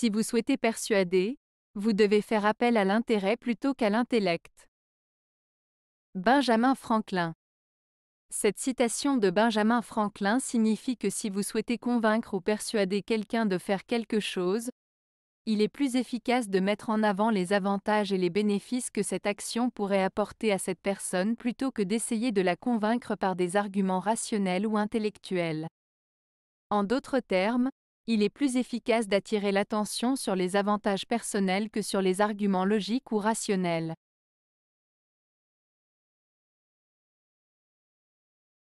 Si vous souhaitez persuader, vous devez faire appel à l'intérêt plutôt qu'à l'intellect. Benjamin Franklin Cette citation de Benjamin Franklin signifie que si vous souhaitez convaincre ou persuader quelqu'un de faire quelque chose, il est plus efficace de mettre en avant les avantages et les bénéfices que cette action pourrait apporter à cette personne plutôt que d'essayer de la convaincre par des arguments rationnels ou intellectuels. En d'autres termes, il est plus efficace d'attirer l'attention sur les avantages personnels que sur les arguments logiques ou rationnels.